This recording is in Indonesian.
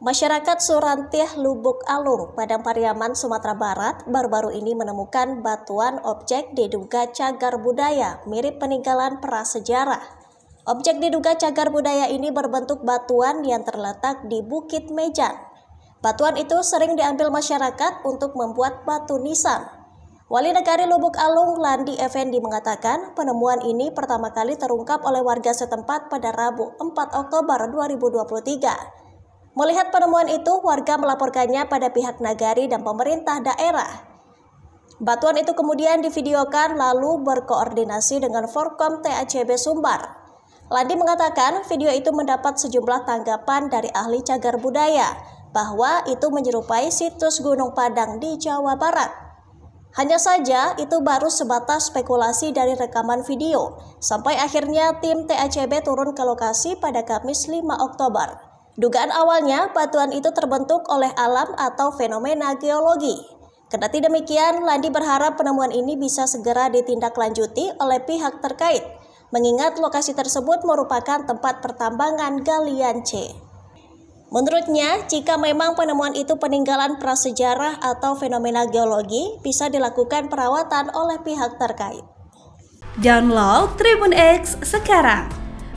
Masyarakat Surantih Lubuk Alung, Padang Pariaman, Sumatera Barat, baru-baru ini menemukan batuan objek diduga cagar budaya mirip peninggalan prasejarah. Objek diduga cagar budaya ini berbentuk batuan yang terletak di Bukit Mejan. Batuan itu sering diambil masyarakat untuk membuat batu nisan. Wali Negari Lubuk Alung, Landi Effendi mengatakan penemuan ini pertama kali terungkap oleh warga setempat pada Rabu 4 Oktober 2023. Melihat penemuan itu, warga melaporkannya pada pihak nagari dan pemerintah daerah. Batuan itu kemudian divideokan lalu berkoordinasi dengan Forkom TACB Sumbar. Ladi mengatakan video itu mendapat sejumlah tanggapan dari ahli cagar budaya bahwa itu menyerupai situs Gunung Padang di Jawa Barat. Hanya saja itu baru sebatas spekulasi dari rekaman video, sampai akhirnya tim TACB turun ke lokasi pada Kamis 5 Oktober. Dugaan awalnya, batuan itu terbentuk oleh alam atau fenomena geologi. Karena tidak demikian, Landi berharap penemuan ini bisa segera ditindaklanjuti oleh pihak terkait, mengingat lokasi tersebut merupakan tempat pertambangan galian C. Menurutnya, jika memang penemuan itu peninggalan prasejarah atau fenomena geologi, bisa dilakukan perawatan oleh pihak terkait. Download Tribun X sekarang